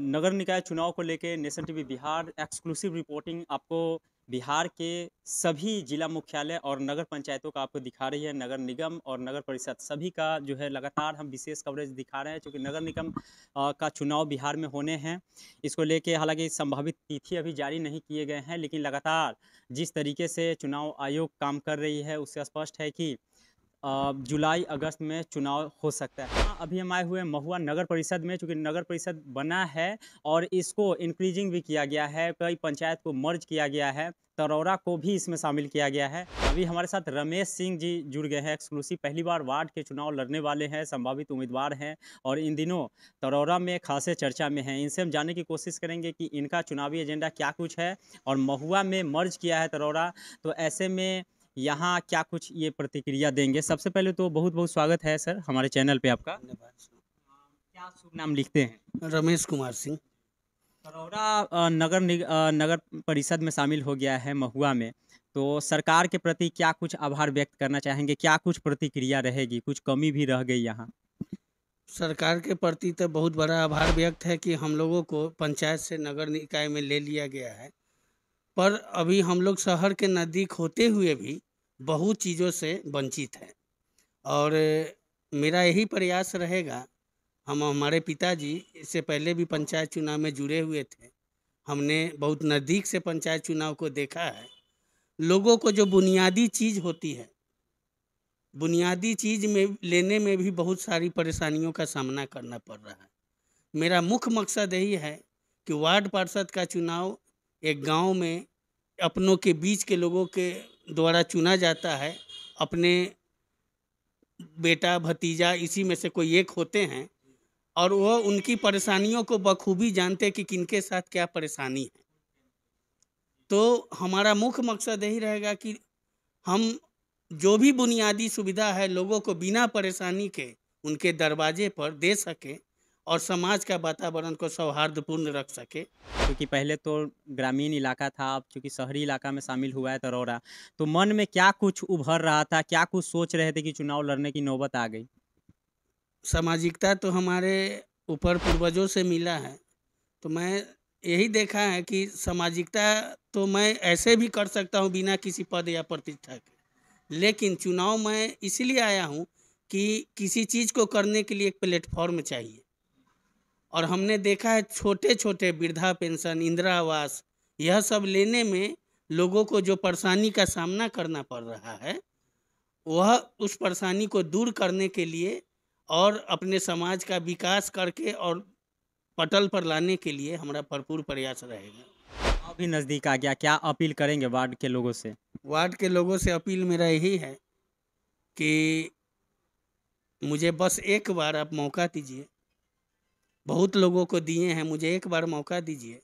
नगर निकाय चुनाव को लेकर national TV Bihar exclusive reporting आपको बिहार के सभी जिला मुख्यालय और नगर पंचायतों का आपको दिखा रही है नगर निगम और नगर परिषद सभी का जो है लगातार हम विशेष कवरेज दिखा रहे हैं क्योंकि नगर निगम का चुनाव बिहार में होने हैं इसको लेके हालांकि संभावित तिथि अभी जारी नहीं किए गए हैं लेकिन लगातार जिस तरीके से चुनाव आयोग काम कर रही है उससे स्पष्ट है कि जुलाई अगस्त में चुनाव हो सकता है हाँ अभी हम आए हुए महुआ नगर परिषद में चूँकि नगर परिषद बना है और इसको इंक्रीजिंग भी किया गया है कई पंचायत को मर्ज किया गया है तरौरा को भी इसमें शामिल किया गया है अभी हमारे साथ रमेश सिंह जी जुड़ गए हैं एक्सक्लूसिव पहली बार वार्ड के चुनाव लड़ने वाले हैं संभावित उम्मीदवार हैं और इन दिनों तरौरा में खासे चर्चा में हैं इनसे हम जानने की कोशिश करेंगे कि इनका चुनावी एजेंडा क्या कुछ है और महुआ में मर्ज किया है तरौरा तो ऐसे में यहाँ क्या कुछ ये प्रतिक्रिया देंगे सबसे पहले तो बहुत बहुत स्वागत है सर हमारे चैनल पे आपका क्या शुभ नाम लिखते हैं रमेश कुमार सिंह करौरा नगर नगर परिषद में शामिल हो गया है महुआ में तो सरकार के प्रति क्या कुछ आभार व्यक्त करना चाहेंगे क्या कुछ प्रतिक्रिया रहेगी कुछ कमी भी रह गई यहाँ सरकार के प्रति तो बहुत बड़ा आभार व्यक्त है कि हम लोगों को पंचायत से नगर निकाय में ले लिया गया है पर अभी हम लोग शहर के नज़दीक होते हुए भी बहुत चीज़ों से वंचित हैं और मेरा यही प्रयास रहेगा हम हमारे पिताजी इससे पहले भी पंचायत चुनाव में जुड़े हुए थे हमने बहुत नज़दीक से पंचायत चुनाव को देखा है लोगों को जो बुनियादी चीज़ होती है बुनियादी चीज़ में लेने में भी बहुत सारी परेशानियों का सामना करना पड़ रहा है मेरा मुख्य मकसद यही है कि वार्ड पार्षद का चुनाव एक गांव में अपनों के बीच के लोगों के द्वारा चुना जाता है अपने बेटा भतीजा इसी में से कोई एक होते हैं और वह उनकी परेशानियों को बखूबी जानते कि किनके साथ क्या परेशानी है तो हमारा मुख्य मकसद यही रहेगा कि हम जो भी बुनियादी सुविधा है लोगों को बिना परेशानी के उनके दरवाजे पर दे सकें और समाज का वातावरण को सौहार्दपूर्ण रख सके क्योंकि पहले तो ग्रामीण इलाका था अब चूंकि शहरी इलाका में शामिल हुआ है तरौरा तो मन में क्या कुछ उभर रहा था क्या कुछ सोच रहे थे कि चुनाव लड़ने की नौबत आ गई सामाजिकता तो हमारे ऊपर पूर्वजों से मिला है तो मैं यही देखा है कि सामाजिकता तो मैं ऐसे भी कर सकता हूँ बिना किसी पद या प्रतिष्ठा के लेकिन चुनाव मैं इसलिए आया हूँ कि किसी चीज़ को करने के लिए एक प्लेटफॉर्म चाहिए और हमने देखा है छोटे छोटे वृद्धा पेंशन इंदिरा आवास यह सब लेने में लोगों को जो परेशानी का सामना करना पड़ रहा है वह उस परेशानी को दूर करने के लिए और अपने समाज का विकास करके और पटल पर लाने के लिए हमारा भरपूर प्रयास रहेगा अभी नज़दीक आ गया क्या अपील करेंगे वार्ड के लोगों से वार्ड के लोगों से अपील मेरा यही है कि मुझे बस एक बार आप मौका दीजिए बहुत लोगों को दिए हैं मुझे एक बार मौका दीजिए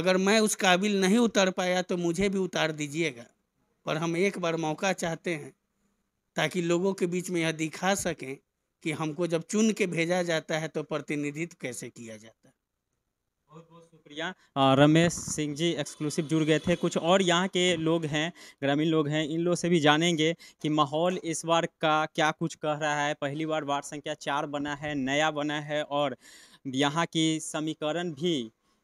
अगर मैं उस काबिल नहीं उतर पाया तो मुझे भी उतार दीजिएगा पर हम एक बार मौका चाहते हैं ताकि लोगों के बीच में यह दिखा सकें कि हमको जब चुन के भेजा जाता है तो प्रतिनिधित्व कैसे किया जाता है बहुत बहुत शुक्रिया रमेश सिंह जी एक्सक्लूसिव जुड़ गए थे कुछ और यहाँ के लोग हैं ग्रामीण लोग हैं इन लोग से भी जानेंगे कि माहौल इस बार का क्या कुछ कह रहा है पहली बार वार्ड संख्या चार बना है नया बना है और यहाँ की समीकरण भी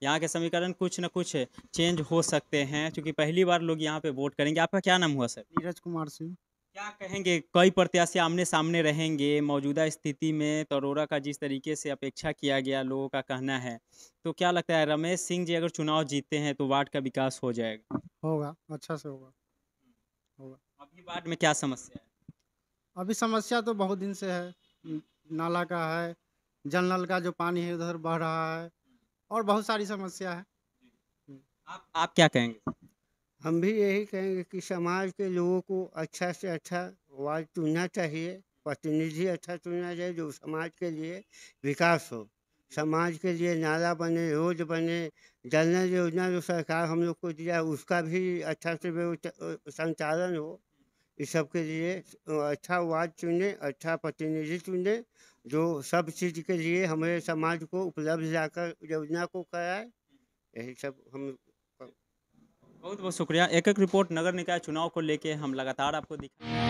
यहाँ के समीकरण कुछ ना कुछ चेंज हो सकते हैं क्योंकि पहली बार लोग यहाँ पे वोट करेंगे आपका क्या नाम हुआ सर नीरज कुमार सिंह क्या कहेंगे कई प्रत्याशी आमने सामने रहेंगे मौजूदा स्थिति में तरोरा का जिस तरीके से अपेक्षा किया गया लोगों का कहना है तो क्या लगता है रमेश सिंह जी अगर चुनाव जीतते हैं तो वार्ड का विकास हो जाएगा होगा अच्छा से होगा होगा अभी वार्ड में क्या समस्या है अभी समस्या तो बहुत दिन से है नाला का है जल नल का जो पानी है उधर बह रहा है और बहुत सारी समस्या है आप आप क्या कहेंगे हम भी यही कहेंगे कि समाज के लोगों को अच्छा से अच्छा वार्ड चुनना चाहिए प्रतिनिधि अच्छा चुनना चाहिए जो समाज के लिए विकास हो समाज के लिए नाला बने रोड बने जल योजना जो सरकार हम लोग को दिया उसका भी अच्छा से संचालन हो इस सब के लिए अच्छा वार्ड चुने अच्छा प्रतिनिधि चुने जो सब चीज़ के लिए हमारे समाज को उपलब्ध लाकर योजना को कराए यही सब हम बहुत बहुत शुक्रिया एक एक रिपोर्ट नगर निकाय चुनाव को लेके हम लगातार आपको दिखा